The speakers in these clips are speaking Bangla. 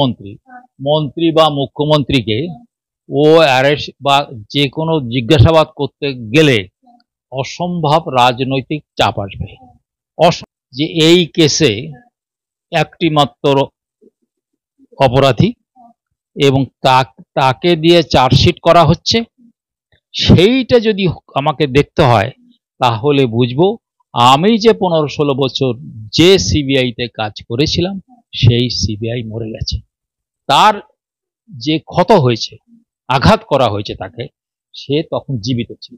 মন্ত্রী মন্ত্রী বা মুখ্যমন্ত্রীকে ও অ্যারেস্ট বা যে কোনো জিজ্ঞাসাবাদ করতে গেলে অসম্ভব রাজনৈতিক চাপ আসবে যে এই কেসে একটি মাত্র অপরাধী এবং তাকে দিয়ে চার্জশিট করা হচ্ছে সেইটা যদি আমাকে দেখতে হয় তাহলে বুঝবো আমি যে পনেরো ষোলো বছর যে সিবিআইতে কাজ করেছিলাম সেই সিবিআই মরে গেছে তার যে ক্ষত হয়েছে আঘাত করা হয়েছে তাকে সে তখন জীবিত ছিল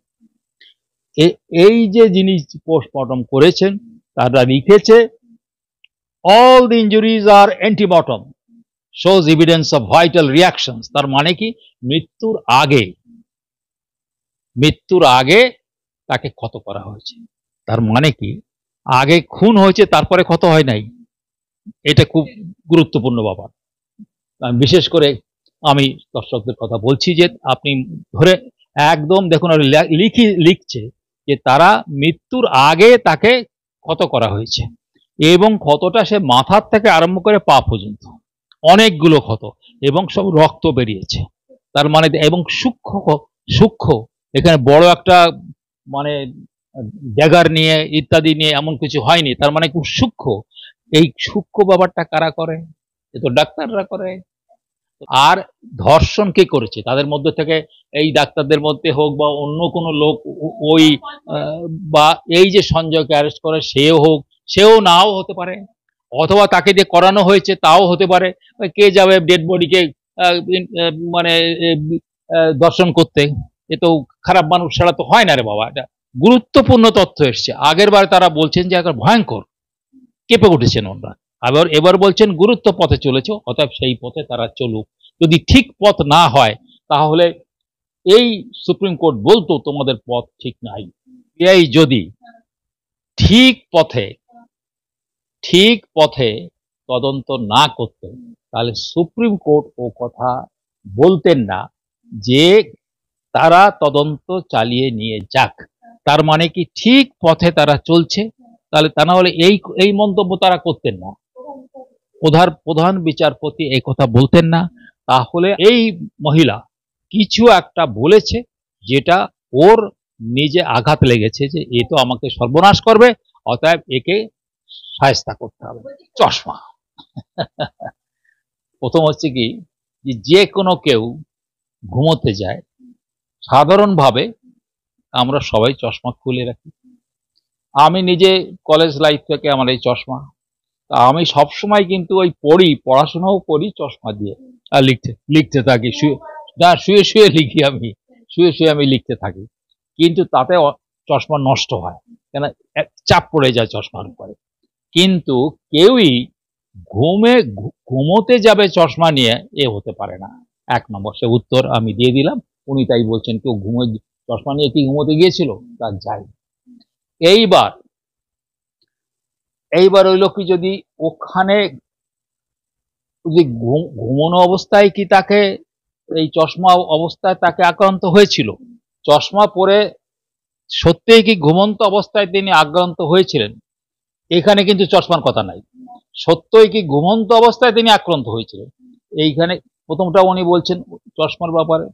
এই যে জিনিস পোস্টমর্টম করেছেন তারা লিখেছে all the injuries are antemortem shows evidence of vital reactions তার মানে কি মৃত্যুর আগে মৃত্যুর আগে তাকে ক্ষত করা হয়েছে তার মানে কি আগে খুন হয়েছে তারপরে ক্ষত হয় নাই এটা খুব গুরুত্বপূর্ণ ব্যাপার বিশেষ করে আমি দর্শকদের কথা বলছি যে আপনি ধরে একদম দেখুন লিখি লিখছে যে তারা মৃত্যুর আগে তাকে ক্ষত করা হয়েছে এবং ক্ষতটা সে মাথার থেকে আরম্ভ করে পা পর্যন্ত অনেকগুলো ক্ষত এবং সব রক্ত বেরিয়েছে তার মানে এবং সূক্ষ্ম সূক্ষ্ম এখানে বড় একটা মানে ড্যাগার নিয়ে ইত্যাদি নিয়ে এমন কিছু হয়নি তার মানে খুব সূক্ষ্ম এই সূক্ষ্ম ব্যাপারটা কারা করে এ তো ডাক্তাররা করে আর ধর্ষণ কে করেছে তাদের মধ্যে থেকে এই ডাক্তারদের মধ্যে হোক বা অন্য কোনো লোক ওই বা এই যে সঞ্জয়কে অ্যারেস্ট করে সেও হোক সেও নাও হতে পারে অথবা তাকে যে করানো হয়েছে তাও হতে পারে কে যাবে ডেড বডিকে মানে দর্শন করতে এ তো খারাপ মানুষ ছাড়া তো হয় না রে বাবা এটা গুরুত্বপূর্ণ তথ্য এসছে আগের বার তারা বলছেন যে একবার ভয়ঙ্কর কেঁপে উঠেছেন ওনারা আবার এবার বলছেন গুরুত্ব পথে চলেছ অতএব সেই পথে তারা চলুক যদি ঠিক পথ না হয় তাহলে এই সুপ্রিম কোর্ট বলতো তোমাদের পথ ঠিক নাই এই যদি ঠিক পথে ঠিক পথে তদন্ত না করত তাহলে সুপ্রিম কোর্ট ও কথা বলতেন না যে তারা তদন্ত চালিয়ে নিয়ে যাক তার মানে কি ঠিক পথে তারা চলছে তাহলে তা না হলে এই এই মন্তব্য তারা করতেন না প্রধান প্রধান বিচারপতি এই কথা বলতেন না তাহলে এই মহিলা কিছু একটা বলেছে যেটা ওর নিজে আঘাত লেগেছে যে এ তো আমাকে সর্বনাশ করবে অতএব একে সায়স্তা করতে হবে চশমা প্রথম হচ্ছে কি যে কোনো কেউ ঘুমোতে যায় সাধারণভাবে আমরা সবাই চশমা খুলে রাখি আমি নিজে কলেজ লাইফ থেকে আমার এই চশমা তা আমি সবসময় কিন্তু ওই পড়ি পড়াশোনাও করি চশমা দিয়ে আর লিখতে লিখতে থাকি শুয়ে না শুয়ে শুয়ে লিখি আমি শুয়ে শুয়ে আমি লিখতে থাকি কিন্তু তাতে চশমা নষ্ট হয় কেন চাপ পড়ে যায় চশমার উপরে কিন্তু কেউই ঘুমে ঘুমোতে যাবে চশমা নিয়ে এ হতে পারে না এক নম্বর সে উত্তর আমি দিয়ে দিলাম উনি তাই বলছেন কেউ ঘুমে চশমা নিয়ে কি ঘুমোতে গিয়েছিল তার যায় এইবার এইবার ওই লোকটি যদি ওখানে যদি ঘুমনো অবস্থায় কি তাকে এই চশমা অবস্থায় তাকে আক্রান্ত হয়েছিল চশমা পরে সত্যিই কি ঘুমন্ত অবস্থায় তিনি আক্রান্ত হয়েছিলেন এখানে কিন্তু চশমার কথা নাই সত্যই কি ঘুমন্ত অবস্থায় তিনি আক্রান্ত হয়েছিলেন এইখানে প্রথমটা উনি বলছেন চশমার ব্যাপারে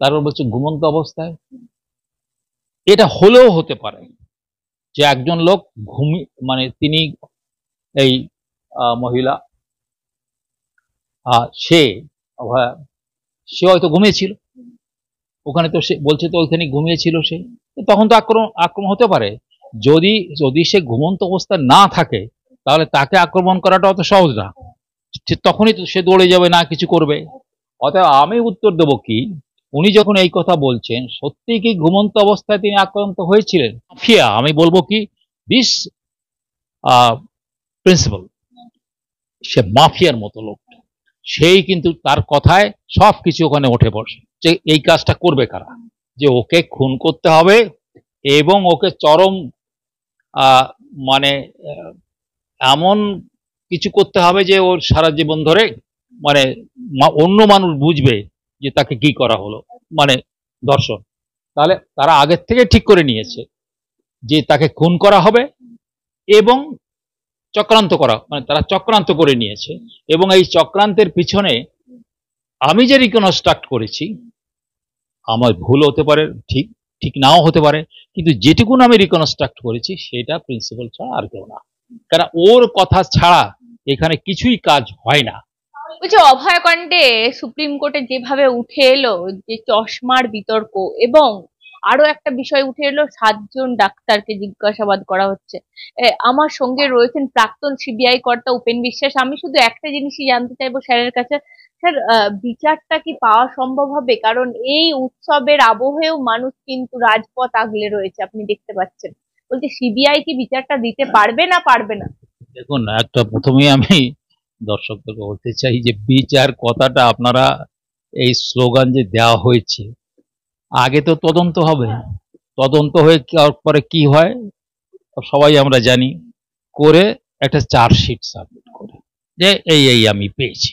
তারপর বলছেন ঘুমন্ত অবস্থায় এটা হলেও হতে পারে যে একজন লোক ঘুমি মানে তিনি এই মহিলা সে সে হয়তো ঘুমিয়েছিল ওখানে তো সে বলছে তো ওইখানে ঘুমিয়েছিল সে তখন তো আক্রমণ আক্রমণ হতে পারে যদি যদি সে ঘুমন্ত অবস্থা না থাকে তাহলে তাকে আক্রমণ করাটা অত সহজ না তখনই তো সে দৌড়ে যাবে না কিছু করবে অতএব আমি উত্তর দেবো কি উনি যখন এই কথা বলছেন সত্যি কি ঘুমন্ত অবস্থায় তিনি আক্রান্ত হয়েছিলেন মাফিয়া আমি বলবো কি দিস প্রিন্সিপাল সে মাফিয়ার মতো লোক সেই কিন্তু তার কথায় সব কিছু ওখানে উঠে পড়ছে যে এই কাজটা করবে কারা যে ওকে খুন করতে হবে এবং ওকে চরম মানে এমন কিছু করতে হবে যে ওর সারা জীবন ধরে মানে অন্য মানুষ বুঝবে যে তাকে কি করা হলো মানে দর্শন তাহলে তারা আগের থেকে ঠিক করে নিয়েছে যে তাকে খুন করা হবে এবং চক্রান্ত করা মানে তারা চক্রান্ত করে নিয়েছে এবং এই চক্রান্তের পিছনে আমি যে রিকনস্ট্রাক্ট করেছি আমার ভুল হতে পারে ঠিক ঠিক নাও হতে পারে কিন্তু যেটুকুন আমি রিকনস্ট্রাক্ট করেছি সেটা প্রিন্সিপাল ছাড়া আর কেউ না কারণ ওর কথা ছাড়া এখানে কিছুই কাজ হয় না বলছি কাণ্ডে সুপ্রিম কোর্টে যেভাবে উঠে এলো যে চশমার বিতর্ক এবং আরো একটা বিষয় উঠে এলো সাতজন ডাক্তারকে জিজ্ঞাসাবাদ করা হচ্ছে আমার সঙ্গে রয়েছেন প্রাক্তন সিবিআই কর্তা উপেন বিশ্বাস আমি শুধু একটা জিনিসই জানতে চাইবো স্যারের কাছে স্যার বিচারটা কি পাওয়া সম্ভব হবে কারণ এই উৎসবের আবহেও মানুষ কিন্তু রাজপথ আগলে রয়েছে আপনি দেখতে পাচ্ছেন বলছি সিবিআই কি বিচারটা দিতে পারবে না পারবে না দেখুন একটা প্রথমেই আমি দর্শকদেরকে বলতে চাই যে বিচার কথাটা আপনারা এই স্লোগান যে দেওয়া হয়েছে আগে তো তদন্ত হবে তদন্ত হয়ে পরে কি হয় সবাই আমরা জানি করে একটা চার্জশিট সাবমিট করে যে এই এই আমি পেয়েছি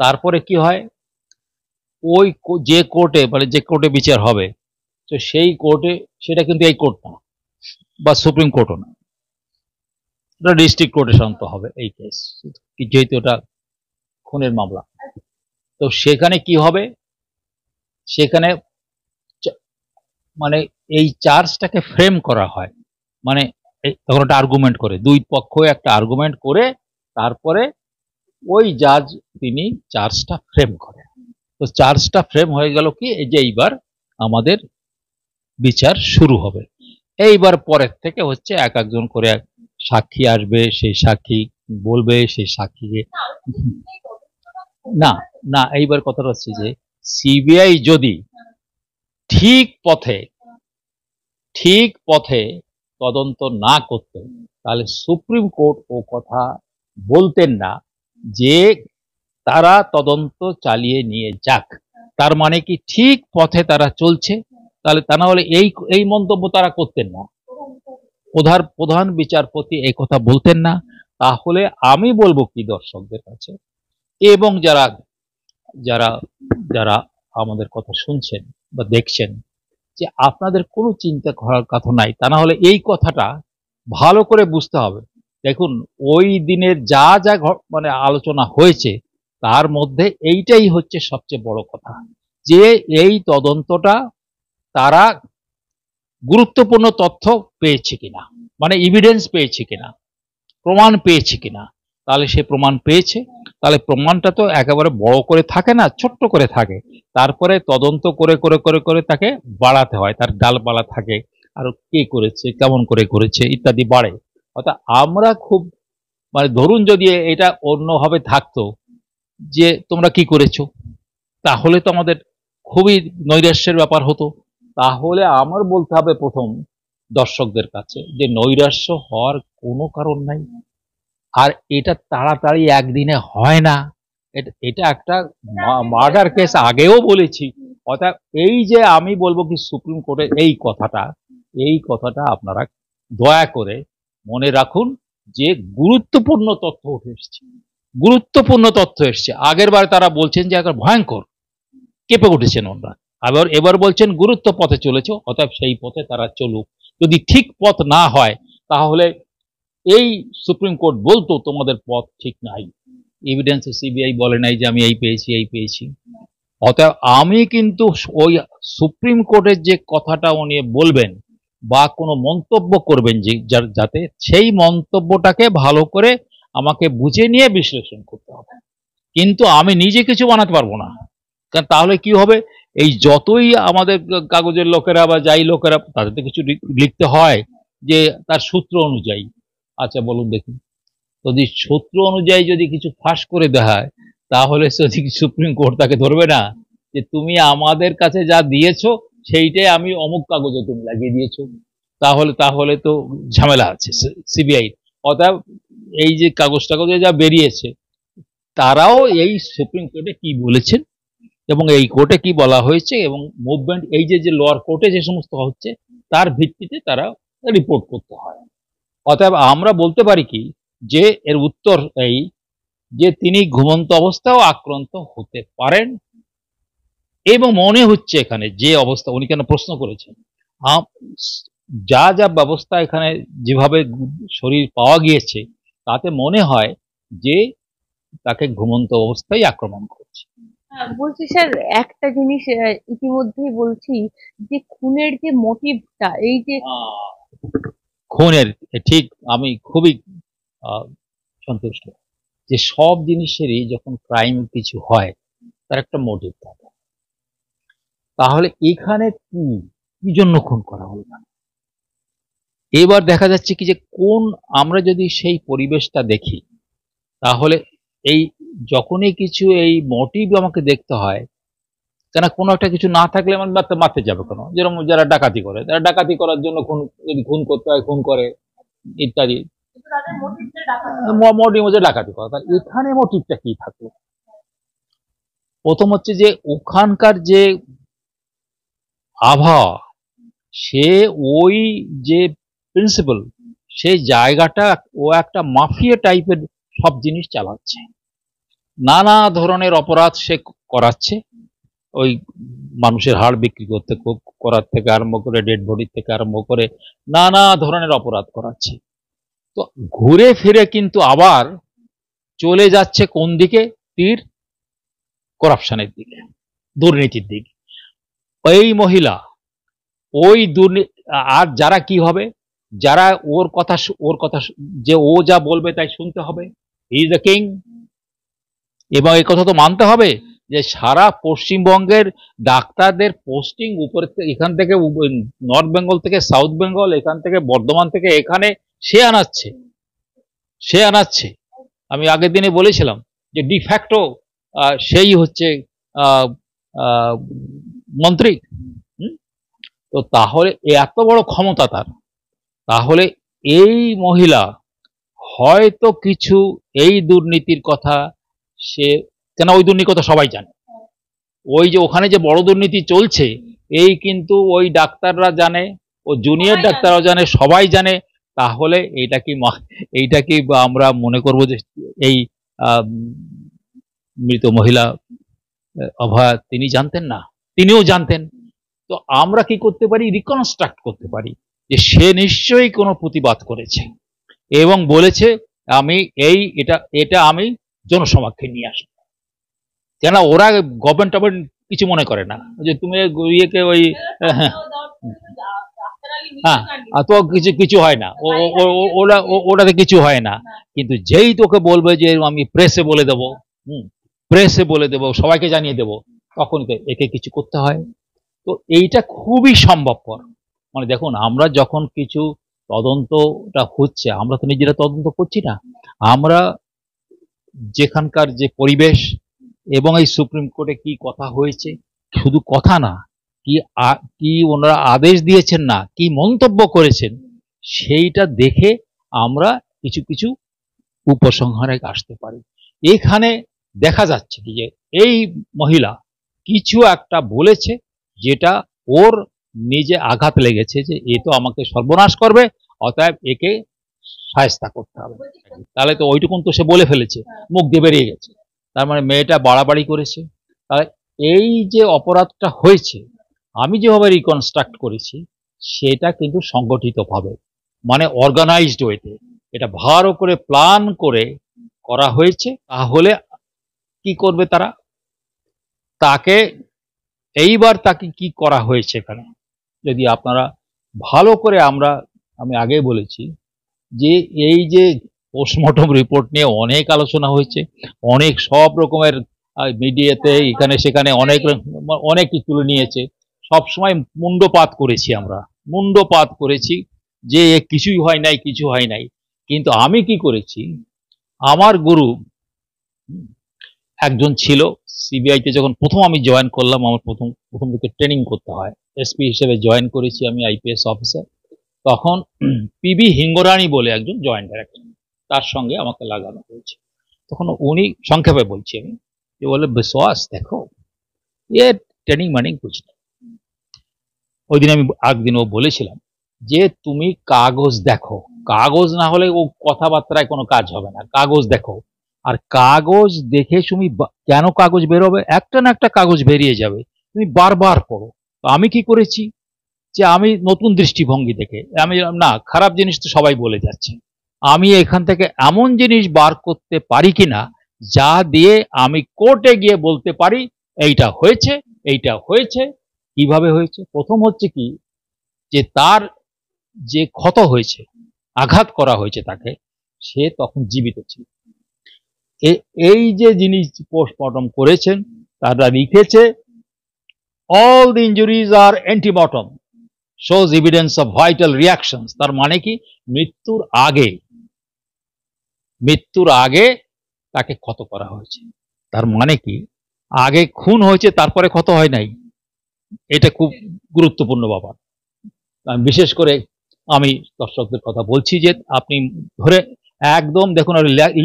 তারপরে কি হয় ওই যে কোর্টে মানে যে কোর্টে বিচার হবে তো সেই কোর্টে সেটা কিন্তু এই কোর্ট না বা সুপ্রিম কোর্টও না ডিস্ট্রিক্ট কোর্টে শান্ত হবে এই কেস যেহেতু ওটা খুনের মামলা তো সেখানে কি হবে সেখানে মানে এই চার্জটাকে ফ্রেম করা হয় মানে তখন একটা আর্গুমেন্ট করে দুই পক্ষ একটা আর্গুমেন্ট করে তারপরে ওই জাজ তিনি চার্জটা ফ্রেম করে তো চার্জটা ফ্রেম হয়ে গেল কি এই যে এইবার আমাদের বিচার শুরু হবে এইবার পরের থেকে হচ্ছে এক একজন করে সাক্ষী আসবে সেই সাক্ষী বলবে সেই সাক্ষীকে না না এইবার কথা হচ্ছে যে সিবিআই যদি ঠিক পথে ঠিক পথে তদন্ত না করত তাহলে সুপ্রিম কোর্ট ও কথা বলতেন না যে তারা তদন্ত চালিয়ে নিয়ে যাক তার মানে কি ঠিক পথে তারা চলছে তাহলে তা না হলে এই এই মন্তব্য তারা করতেন না প্রধান প্রধান বিচারপতি এই কথা বলতেন না তাহলে আমি বলবো কি দর্শকদের কাছে এবং যারা যারা যারা আমাদের কথা শুনছেন বা দেখছেন যে আপনাদের কোনো চিন্তা করার কথা নাই তা না হলে এই কথাটা ভালো করে বুঝতে হবে দেখুন ওই দিনের যা যা মানে আলোচনা হয়েছে তার মধ্যে এইটাই হচ্ছে সবচেয়ে বড় কথা যে এই তদন্তটা তারা গুরুত্বপূর্ণ তথ্য পেয়েছে কিনা মানে ইভিডেন্স পেয়েছে কিনা প্রমাণ পেয়েছে কিনা তাহলে সে প্রমাণ পেয়েছে তাহলে প্রমাণটা তো একেবারে বড় করে থাকে না ছোট্ট করে থাকে তারপরে তদন্ত করে করে করে করে তাকে বাড়াতে হয় তার ডালপালা থাকে আর কে করেছে কেমন করে করেছে ইত্যাদি বাড়ে অর্থাৎ আমরা খুব মানে ধরুন যদি এটা অন্যভাবে থাকতো যে তোমরা কি করেছো তাহলে তো আমাদের খুবই নৈরাশ্যের ব্যাপার হতো তাহলে আমার বলতে হবে প্রথম দর্শকদের কাছে যে নৈরাশ্য হওয়ার কোনো কারণ নাই আর এটা তাড়াতাড়ি একদিনে হয় না এটা একটা মার্ডার কেস আগেও বলেছি অর্থাৎ এই যে আমি বলবো কি সুপ্রিম কোর্টের এই কথাটা এই কথাটা আপনারা দয়া করে মনে রাখুন যে গুরুত্বপূর্ণ তথ্য উঠে এসছে গুরুত্বপূর্ণ তথ্য এসছে আগের বার তারা বলছেন যে একবার ভয়ঙ্কর কেঁপে উঠেছেন ওনারা আবার এবার বলছেন গুরুত্ব পথে চলেছে অর্থাৎ সেই পথে তারা চলুক যদি ঠিক পথ না হয় তাহলে এই সুপ্রিম কোর্ট বলতো তোমাদের পথ ঠিক নাই এভিডেন্সে সিবিআই বলে নাই যে আমি এই পেয়েছি এই পেয়েছি অতএব আমি কিন্তু ওই সুপ্রিম কোর্টের যে কথাটা উনি বলবেন বা কোনো মন্তব্য করবেন যে যাতে সেই মন্তব্যটাকে ভালো করে আমাকে বুঝে নিয়ে বিশ্লেষণ করতে হবে কিন্তু আমি নিজে কিছু বানাতে পারবো না কারণ তাহলে কি হবে এই যতই আমাদের কাগজের লোকেরা বা যাই লোকেরা তাদের তো কিছু লিখতে হয় যে তার সূত্র অনুযায়ী আচ্ছা বলুন দেখুন যদি সূত্র অনুযায়ী যদি কিছু ফাঁস করে দেয় তাহলে যদি সুপ্রিম কোর্ট তাকে ধরবে না যে তুমি আমাদের কাছে যা দিয়েছো সেইটাই আমি অমুক কাগজে তুমি লাগিয়ে দিয়েছ তাহলে তাহলে তো ঝামেলা আছে সিবিআই অর্থাৎ এই যে কাগজ টাগজে যা বেরিয়েছে তারাও এই সুপ্রিম কোর্টে কি বলেছেন এবং এই কোর্টে কি বলা হয়েছে এবং মুভমেন্ট এই যে যে লোয়ার কোর্টে যে সমস্ত হচ্ছে তার ভিত্তিতে তারা রিপোর্ট করতে হয় অতএব আমরা বলতে পারি কি যে এর উত্তর এই যে তিনি ঘুমন্ত অবস্থাও আক্রান্ত হতে পারেন এবং মনে হচ্ছে এখানে যে অবস্থা উনি কেন প্রশ্ন করেছেন যা যা ব্যবস্থা এখানে যেভাবে শরীর পাওয়া গিয়েছে তাতে মনে হয় যে তাকে ঘুমন্ত অবস্থায় আক্রমণ করে বলছি স্যার একটা জিনিস ইতিমধ্যেই বলছি যে খুনের যে মোটিভটা এই যে খুনের ঠিক আমি খুবই সন্তুষ্ট যে সব জিনিসেরই যখন ক্রাইম কিছু হয় তার একটা মোটিভ থাকে তাহলে এখানে কি কি জন্য খুন করা হল না এবার দেখা যাচ্ছে কি যে কোন আমরা যদি সেই পরিবেশটা দেখি তাহলে এই যখনই কিছু এই মোটিভ আমাকে দেখতে হয় কেন কোনো একটা কিছু না থাকলে আমার মারতে মারতে যাবে কেন যেরকম যারা ডাকাতি করে তারা ডাকাতি করার জন্য খুন যদি খুন করতে হয় খুন করে ইত্যাদি মোটিভ হচ্ছে ডাকাতি করা তার এখানে মোটিভটা কি থাকলো প্রথম হচ্ছে যে ওখানকার যে আবহাওয়া সে ওই যে প্রিন্সিপাল সেই জায়গাটা ও একটা মাফিয়া টাইপের সব জিনিস চালাচ্ছে নানা ধরনের অপরাধ সে করাচ্ছে ওই মানুষের হাড় বিক্রি করতে করার থেকে আরম্ভ করে ডেড বডির থেকে আরম্ভ করে নানা ধরনের অপরাধ করাচ্ছে তো ঘুরে ফিরে কিন্তু আবার চলে যাচ্ছে কোন দিকে তীর করাপশনের দিকে দুর্নীতির দিকে এই মহিলা ওই দুর্নীতি আর যারা কি হবে যারা ওর কথা ওর কথা যে ও যা বলবে তাই শুনতে হবে হি ইজ দ্য কিং এবং এই কথা তো মানতে হবে যে সারা পশ্চিমবঙ্গের ডাক্তারদের পোস্টিং উপরে এখান থেকে নর্থ বেঙ্গল থেকে সাউথ বেঙ্গল এখান থেকে বর্ধমান থেকে এখানে সে আনাচ্ছে সে আনাচ্ছে আমি আগের দিনে বলেছিলাম যে ডিফ্যাক্টো সেই হচ্ছে মন্ত্রী তো তাহলে এত বড় ক্ষমতা তার তাহলে এই মহিলা হয়তো কিছু এই দুর্নীতির কথা সে কেন ওই দুর্নীতি সবাই জানে ওই যে ওখানে যে বড় দুর্নীতি চলছে এই কিন্তু ওই ডাক্তাররা জানে ও জুনিয়র ডাক্তাররা জানে সবাই জানে তাহলে এইটা কি এইটা কি আমরা মনে করব যে এই মৃত মহিলা অভয়া তিনি জানতেন না তিনিও জানতেন তো আমরা কি করতে পারি রিকনস্ট্রাক্ট করতে পারি যে সে নিশ্চয়ই কোনো প্রতিবাদ করেছে এবং বলেছে আমি এই এটা এটা আমি জনসমাক্ষে নিয়ে আসবে কেন ওরা গভর্নমেন্ট টভেন কিছু মনে করে না যে তুমি ইয়েকে ওই হ্যাঁ, হ্যাঁ তো কিছু কিছু হয় না ওরা ওটাতে কিছু হয় না কিন্তু যেই তোকে বলবে যে আমি প্রেসে বলে দেব হুম প্রেসে বলে দেব সবাইকে জানিয়ে দেব তখন একে কিছু করতে হয় তো এইটা খুবই সম্ভবপর মানে দেখুন আমরা যখন কিছু তদন্তটা হচ্ছে আমরা তো নিজেরা তদন্ত করছি না আমরা যেখানকার যে পরিবেশ এবং এই সুপ্রিম কোর্টে কি কথা হয়েছে শুধু কথা না কি কি ওনারা আদেশ দিয়েছেন না কি মন্তব্য করেছেন সেইটা দেখে আমরা কিছু কিছু উপসংহারে আসতে পারি এখানে দেখা যাচ্ছে কি যে এই মহিলা কিছু একটা বলেছে যেটা ওর নিজে আঘাত লেগেছে যে এ তো আমাকে সর্বনাশ করবে অতএব একে সায়স্তা করতে হবে তাহলে তো ওইটুকুন তো সে বলে ফেলেছে মুখ দিয়ে বেরিয়ে গেছে তার মানে মেয়েটা বাড়াবাড়ি করেছে তাহলে এই যে অপরাধটা হয়েছে আমি যেভাবে রিকনস্ট্রাক্ট করেছি সেটা কিন্তু সংগঠিতভাবে মানে অর্গানাইজড ওয়েতে এটা ভার করে প্ল্যান করে করা হয়েছে তাহলে কি করবে তারা তাকে এইবার তাকে কি করা হয়েছে এখানে যদি আপনারা ভালো করে আমরা আমি আগে বলেছি যে এই যে পোস্টমর্টম রিপোর্ট নিয়ে অনেক আলোচনা হয়েছে অনেক সব রকমের মিডিয়াতে এখানে সেখানে অনেক অনেক কিছু নিয়েছে সবসময় মুন্ডপাত করেছি আমরা মুন্ডপাত করেছি যে কিছুই হয় নাই কিছু হয় নাই কিন্তু আমি কি করেছি আমার গুরু একজন ছিল সিবিআইতে যখন প্রথম আমি জয়েন করলাম আমার প্রথম প্রথম থেকে ট্রেনিং করতে হয় এসপি হিসেবে জয়েন করেছি আমি আইপিএস অফিসার তখন পিবি হিঙ্গরানি বলে একজন জয়েন্ট ডাইরেক্টর তার সঙ্গে আমাকে লাগানো হয়েছে তখন উনি সংক্ষেপে বলছি আমি যে বলে বিশ্বাস দেখো এ ট্রেনিং মানিং কিছু না ওই দিন আমি একদিন ও বলেছিলাম যে তুমি কাগজ দেখো কাগজ না হলে ও কথাবার্তায় কোনো কাজ হবে না কাগজ দেখো আর কাগজ দেখে তুমি কেন কাগজ বেরোবে একটা না একটা কাগজ বেরিয়ে যাবে তুমি বারবার পড়ো আমি কি করেছি যে আমি নতুন দৃষ্টিভঙ্গি দেখে আমি না খারাপ জিনিস তো সবাই বলে যাচ্ছে আমি এখান থেকে এমন জিনিস বার করতে পারি কিনা যা দিয়ে আমি কোর্টে গিয়ে বলতে পারি এইটা হয়েছে এইটা হয়েছে কিভাবে হয়েছে প্রথম হচ্ছে কি যে তার যে ক্ষত হয়েছে আঘাত করা হয়েছে তাকে সে তখন জীবিত ছিল এই যে জিনিস পোস্টমর্টম করেছেন তারা লিখেছে all the injuries are antemortem shows evidence of vital reaction তার মানে কি মৃত্যুর আগে মৃত্যুর আগে তাকে ক্ষত করা হয়েছে তার মানে কি আগে খুন হয়েছে তারপরে ক্ষত হয় নাই এটা খুব গুরুত্বপূর্ণ ব্যাপার বিশেষ করে আমি দর্শকদের কথা বলছি যে আপনি ধরে একদম দেখুন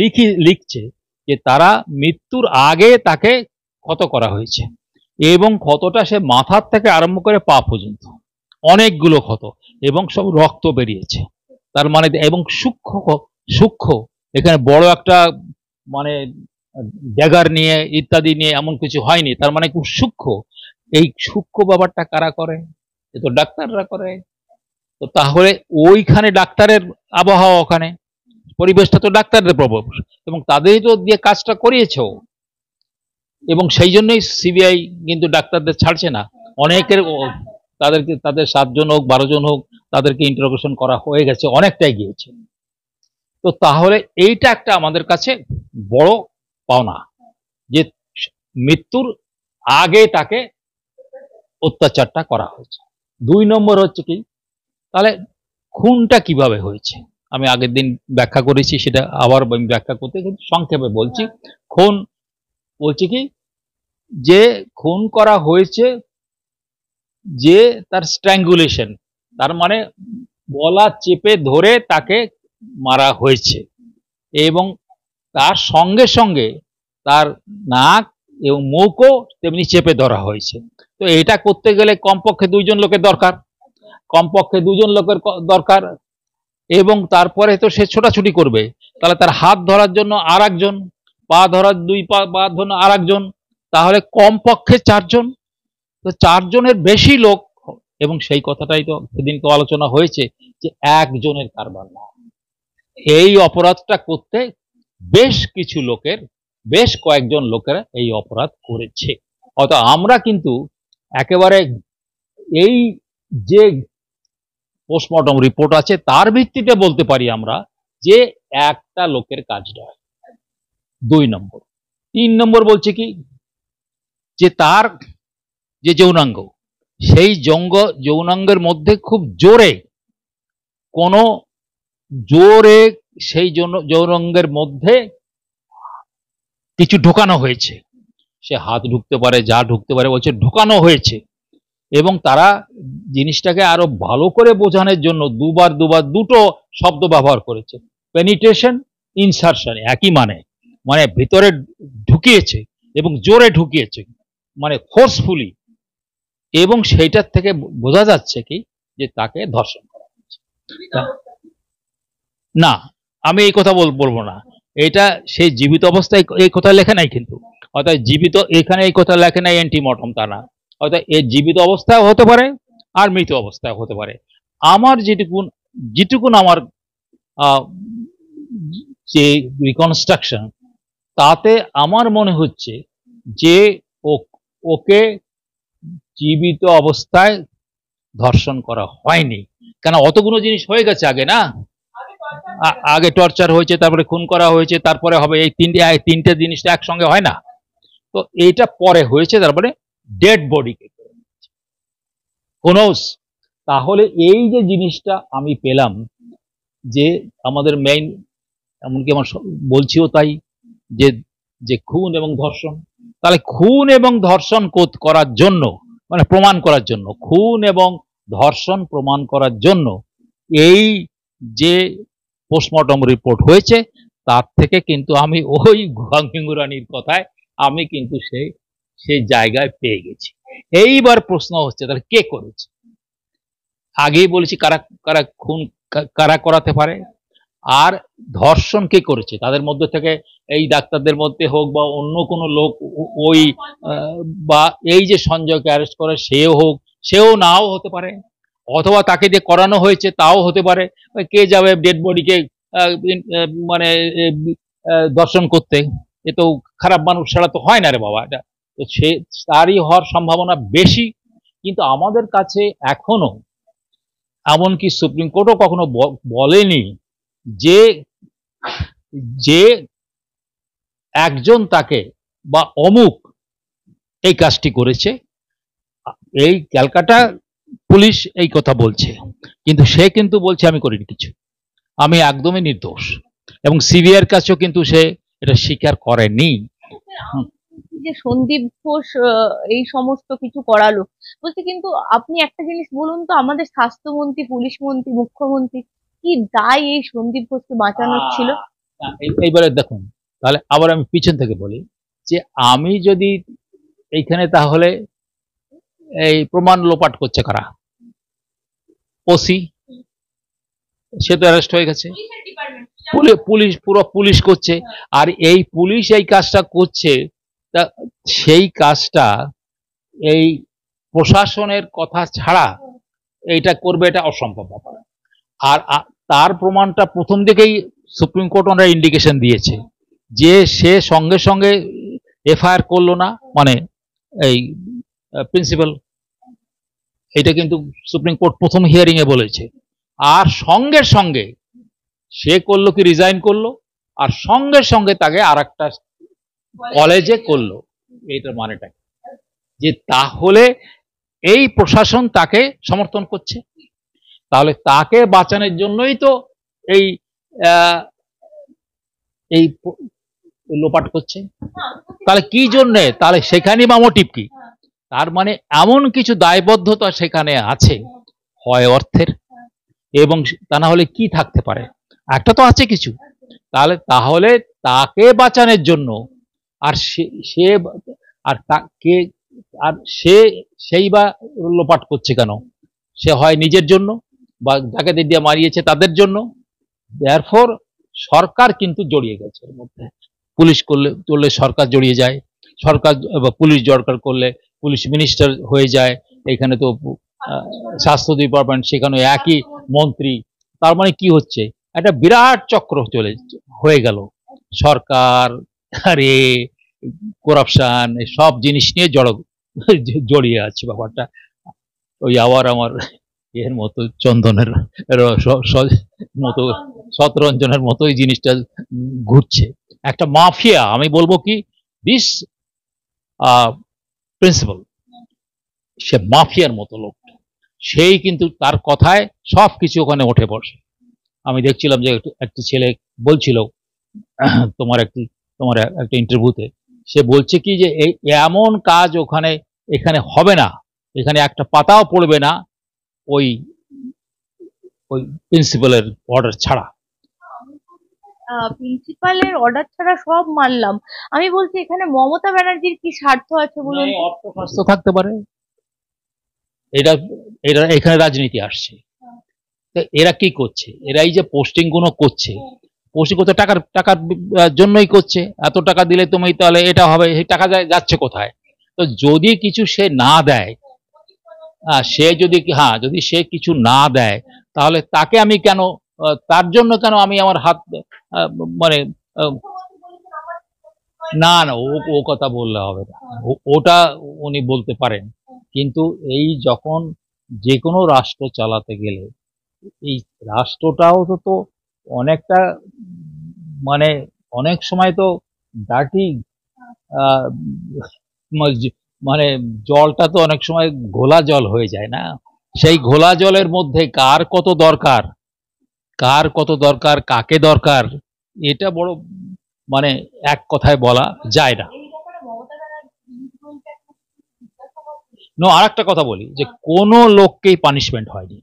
লিখি লিখছে যে তারা মৃত্যুর আগে তাকে ক্ষত করা হয়েছে এবং ক্ষতটা সে মাথার থেকে আরম্ভ করে পা পর্যন্ত অনেকগুলো ক্ষত এবং সব রক্ত বেরিয়েছে তার মানে এবং সূক্ষ্ম সূক্ষ্ম এখানে বড় একটা মানে ড্যাগার নিয়ে ইত্যাদি নিয়ে এমন কিছু হয়নি তার মানে খুব সূক্ষ্ম এই সূক্ষ্ম ব্যাপারটা কারা করে এ তো ডাক্তাররা করে তো তাহলে ওইখানে ডাক্তারের আবহাওয়া ওখানে পরিবেশটা তো ডাক্তারদের প্রভাব এবং তাদেরই তো দিয়ে কাজটা করিয়েছ এবং সেই জন্যই সিবিআই কিন্তু ডাক্তারদের ছাড়ছে না অনেকের তাদেরকে তাদের সাতজন হোক বারো জন হোক তাদেরকে ইন্টারোগেশন করা হয়ে গেছে অনেকটাই গিয়েছে তো তাহলে এইটা একটা আমাদের কাছে বড় পাওনা যে মৃত্যুর আগে তাকে অত্যাচারটা করা হয়েছে দুই নম্বর হচ্ছে কি তাহলে খুনটা কিভাবে হয়েছে আমি আগের দিন ব্যাখ্যা করেছি সেটা আবার আমি ব্যাখ্যা করতে কিন্তু সংক্ষেপে বলছি খুন বলছি কি যে খুন করা হয়েছে যে তার স্ট্র্যাঙ্গুলেশন তার মানে বলা চেপে ধরে তাকে মারা হয়েছে এবং তার সঙ্গে সঙ্গে তার নাক এবং মুখও তেমনি চেপে ধরা হয়েছে তো এটা করতে গেলে কমপক্ষে দুইজন লোকের দরকার কমপক্ষে দুজন লোকের দরকার এবং তারপরে তো সে ছোটাছুটি করবে তাহলে তার হাত ধরার জন্য আর একজন পা ধরার দুই পা ধরার ধরুন আর তাহলে কমপক্ষে চারজন তো চারজনের বেশি লোক এবং সেই কথাটাই তো সেদিনকে আলোচনা হয়েছে যে একজনের কারবার না এই অপরাধটা করতে বেশ কিছু লোকের বেশ কয়েকজন লোকেরা এই অপরাধ করেছে অত আমরা কিন্তু একেবারে এই যে পোস্টমর্টম রিপোর্ট আছে তার ভিত্তিতে বলতে পারি আমরা যে একটা লোকের কাজটা দুই নম্বর তিন নম্বর বলছে কি যে তার যে যৌনাঙ্গ সেই জঙ্গ যৌনাঙ্গের মধ্যে খুব জোরে কোনো জোরে সেই যৌনাঙ্গের মধ্যে কিছু ঢোকানো হয়েছে সে হাত ঢুকতে পারে যা ঢুকতে পারে বলছে ঢোকানো হয়েছে এবং তারা জিনিসটাকে আরো ভালো করে বোঝানোর জন্য দুবার দুবার দুটো শব্দ ব্যবহার করেছে পেনিটেশন ইনসারশন একই মানে মানে ভিতরে ঢুকিয়েছে এবং জোরে ঢুকিয়েছে মানে ফোর্সফুলি এবং সেইটার থেকে বোঝা যাচ্ছে কি যে তাকে ধর্ষণ করা হয়েছে না আমি এই কথা বলবো না এটা সেই জীবিত অবস্থায় এই কথা লেখে নাই কিন্তু অর্থাৎ জীবিত এখানে এই কথা লেখে নাই অ্যান্টিমর্টম তা না অর্থাৎ এর জীবিত অবস্থায় হতে পারে আর মৃত অবস্থায় হতে পারে আমার যেটুকুন যেটুকুন আমার যে রিকনস্ট্রাকশন তাতে আমার মনে হচ্ছে যে ওকে জীবিত অবস্থায় ধর্ষণ করা হয়নি কেন অতগুলো জিনিস হয়ে গেছে আগে না আগে টর্চার হয়েছে তারপরে খুন করা হয়েছে তারপরে হবে এই তিনটে তিনটে জিনিসটা একসঙ্গে হয় না তো এইটা পরে হয়েছে তারপরে মানে ডেড বডিকে কোনো তাহলে এই যে জিনিসটা আমি পেলাম যে আমাদের মেইন এমনকি আমার বলছিও তাই যে যে খুন এবং ধর্ষণ তাহলে খুন এবং ধর্ষণ কোধ করার জন্য মানে প্রমাণ করার জন্য খুন এবং ধর্ষণ প্রমাণ করার জন্য এই যে পোস্টমর্টম রিপোর্ট হয়েছে তার থেকে কিন্তু আমি ওই ঘিঙ্গুরানির কথায় আমি কিন্তু সেই সেই জায়গায় পেয়ে গেছি এইবার প্রশ্ন হচ্ছে তাহলে কে করেছে আগেই বলেছি কারা কারা খুন কারা করাতে পারে আর ধর্ষণ কে করেছে তাদের মধ্যে থেকে এই ডাক্তারদের মধ্যে হোক বা অন্য কোনো লোক ওই বা এই যে সঞ্জয়কে অ্যারেস্ট করে সেও হোক সেও নাও হতে পারে অথবা তাকে যে করানো হয়েছে তাও হতে পারে কে যাবে ডেড বডিকে মানে দর্শন করতে এ তো খারাপ মানুষ ছাড়া তো হয় না রে বাবা এটা তো সে তারই হওয়ার সম্ভাবনা বেশি কিন্তু আমাদের কাছে এখনো এমনকি সুপ্রিম কোর্টও কখনো বলেনি যে যে একজন তাকে বা অমুক এই কাজটি করেছে এই ক্যালকাটা পুলিশ এই কথা বলছে কিন্তু সে কিন্তু বলছে আমি করিনি কিছু আমি একদমই নির্দোষ এবং সিবিআইয়ের কাছেও কিন্তু সে এটা স্বীকার করেনি যে সন্দীপ ঘোষ এই সমস্ত কিছু করালো বলছি কিন্তু আপনি একটা জিনিস বলুন তো আমাদের স্বাস্থ্যমন্ত্রী পুলিশ মন্ত্রী মুখ্যমন্ত্রী কি দায় এই সন্দীপ ঘোষকে বাঁচানোর ছিল হ্যাঁ, এইবারে দেখুন তাহলে আবার আমি পিছন থেকে বলি যে আমি যদি এইখানে তাহলে এই প্রমাণ লোপাট করছে কারা ওসি সে তো অ্যারেস্ট হয়ে গেছে পুলিশ পুরো পুলিশ করছে আর এই পুলিশ এই কাজটা করছে তা সেই কাজটা এই প্রশাসনের কথা ছাড়া এইটা করবে এটা অসম্ভব ব্যাপার আর তার প্রমাণটা প্রথম দিকেই সুপ্রিম কোর্ট ওনারা ইন্ডিকেশন দিয়েছে যে সে সঙ্গে সঙ্গে এফআইআর করলো না মানে এই প্রিন্সিপাল এটা কিন্তু সুপ্রিম কোর্ট প্রথম হিয়ারিংয়ে বলেছে আর সঙ্গে সঙ্গে সে করলো কি রিজাইন করলো আর সঙ্গে সঙ্গে তাকে আর একটা কলেজে করলো এইটার মানেটা যে তাহলে এই প্রশাসন তাকে সমর্থন করছে তাহলে তাকে বাঁচানোর জন্যই তো এই এই লোপাট করছে তাহলে কি জন্যে তাহলে সেখানে বা মোটিভ কি তার মানে এমন কিছু দায়বদ্ধতা সেখানে আছে হয় অর্থের এবং তা না হলে কি থাকতে পারে একটা তো আছে কিছু তাহলে তাহলে তাকে বাঁচানোর জন্য আর সে আর তাকে আর সে সেই বা লোপাট করছে কেন সে হয় নিজের জন্য বা ডাকাতি দিয়ে মারিয়েছে তাদের জন্য দেয়ারফোর সরকার কিন্তু জড়িয়ে গেছে এর মধ্যে পুলিশ করলে করলে সরকার জড়িয়ে যায় সরকার বা পুলিশ জড়কার করলে পুলিশ মিনিস্টার হয়ে যায় এখানে তো স্বাস্থ্য ডিপার্টমেন্ট সেখানে একই মন্ত্রী তার মানে কি হচ্ছে একটা বিরাট চক্র চলে হয়ে গেল সরকার আরে করাপশান সব জিনিস নিয়ে জড় জড়িয়ে আছে ব্যাপারটা ওই আবার আমার এর মতো চন্দনের মতো শতরঞ্জনের মতো এই জিনিসটা ঘুরছে একটা মাফিয়া আমি বলবো কি দিস প্রিন্সিপাল সে মাফিয়ার মতো লোক সেই কিন্তু তার কথায় সব কিছু ওখানে ওঠে বসে আমি দেখছিলাম যে একটি ছেলে বলছিল তোমার একটি তোমার একটা ইন্টারভিউতে সে বলছে কি যে এই এমন কাজ ওখানে এখানে হবে না এখানে একটা পাতাও পড়বে না ওই ওই প্রিন্সিপালের অর্ডার ছাড়া প্রিন্সিপালের অর্ডার ছাড়া সব মানলাম আমি বলছি এখানে মমতা ব্যানার্জির কি স্বার্থ আছে বলুন অর্থ থাকতে পারে এটা এটা এখানে রাজনীতি আসছে তো এরা কি করছে এরা এই যে পোস্টিং গুলো করছে পোস্টিং করতে টাকার টাকার জন্যই করছে এত টাকা দিলে তুমি তাহলে এটা হবে সেই টাকা যাচ্ছে কোথায় তো যদি কিছু সে না দেয় সে যদি হ্যাঁ যদি সে কিছু না দেয় তাহলে তাকে আমি কেন তার জন্য কেন আমি আমার হাত মানে না না ও ও কথা বললে হবে না ওটা উনি বলতে পারেন কিন্তু এই যখন যে কোনো রাষ্ট্র চালাতে গেলে এই রাষ্ট্রটাও তো তো অনেকটা মানে অনেক সময় তো ডাটি মানে জলটা তো অনেক সময় ঘোলা জল হয়ে যায় না সেই ঘোলা জলের মধ্যে কার কত দরকার কার কত দরকার কাকে দরকার এটা বড় মানে এক কথায় বলা যায় না আর একটা কথা বলি যে কোনো লোককেই পানিশমেন্ট হয়নি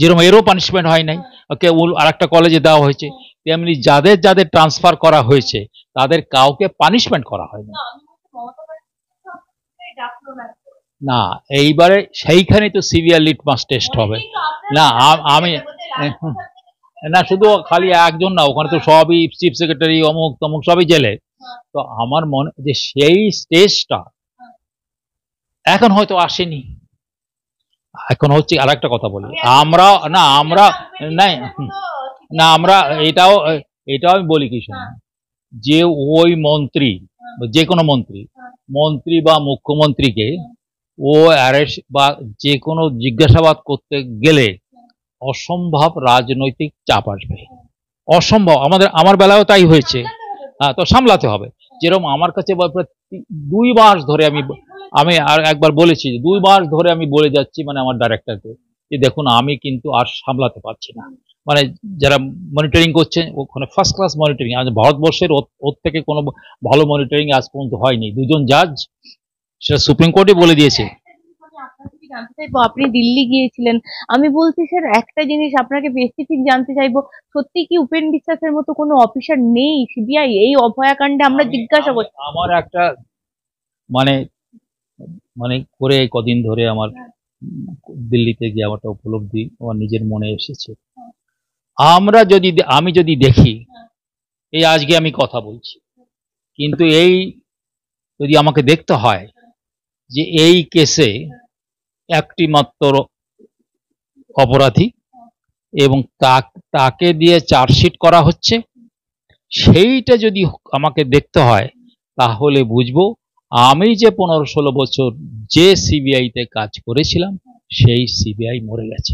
যেরকম এরও পানিশমেন্ট হয় নাই ওকে আর একটা কলেজে দেওয়া হয়েছে তেমনি যাদের যাদের ট্রান্সফার করা হয়েছে তাদের কাউকে পানিশমেন্ট করা হয়নি না এইবারে সেইখানে তো সিভিয়ার লিটমাস টেস্ট হবে না আমি না শুধু খালি একজন না ওখানে তো সবই চিফ সেক্রেটারি অমুক তমুক সবই জেলে হ্যাঁ। তো আমার মনে যে সেই স্টেজটা এখন হয়তো আসেনি এখন হচ্ছে আর একটা কথা বলি আমরা না আমরা নাই না আমরা এটাও এটাও আমি বলি কিছু হ্যাঁ। যে ওই মন্ত্রী হ্যাঁ। যে কোনো মন্ত্রী মন্ত্রী বা মুখ্যমন্ত্রীকে ও অ্যারেস্ট বা যে কোনো জিজ্ঞাসাবাদ করতে গেলে অসম্ভব রাজনৈতিক চাপ আসবে অসম্ভব আমাদের আমার বেলায়ও তাই হয়েছে হ্যাঁ তো সামলাতে হবে যেরকম আমার কাছে দুই মাস ধরে আমি আমি আর একবার বলেছি দুই মাস ধরে আমি বলে যাচ্ছি মানে আমার ডাইরেক্টরকে যে দেখুন আমি কিন্তু আর সামলাতে পারছি না মানে যারা মনিটরিং করছে ওখানে ফার্স্ট ক্লাস মনিটরিং আজ ভারতবর্ষের ওর থেকে কোনো ভালো মনিটরিং আজ পর্যন্ত হয়নি দুজন জাজ সেটা সুপ্রিম কোর্টই বলে দিয়েছে হ্যাঁ, হ্যাঁ, আপনি দিল্লি গিয়েছিলেন আমি বলছি স্যার একটা জিনিস আপনাকে স্পেসিফিক জানতে চাইবো সত্যি কি উপেন বিশ্বাসের মতো কোনো অফিসার নেই সিবিআই এই অভয়াকাণ্ডে আমরা জিজ্ঞাসা করছি আমার একটা মানে মানে করে কদিন ধরে আমার হ্যাঁ। দিল্লিতে গিয়ে আমার উপলব্ধি আমার নিজের মনে এসেছে আমরা যদি আমি যদি দেখি এই আজকে আমি কথা বলছি কিন্তু এই যদি আমাকে দেখতে হয় যে এই কেসে একটি মাত্র অপরাধী এবং তাকে দিয়ে চার্জশিট করা হচ্ছে সেইটা যদি আমাকে দেখতে হয় তাহলে বুঝবো আমি যে পনেরো ষোলো বছর যে সিবিআইতে কাজ করেছিলাম সেই সিবিআই মরে গেছে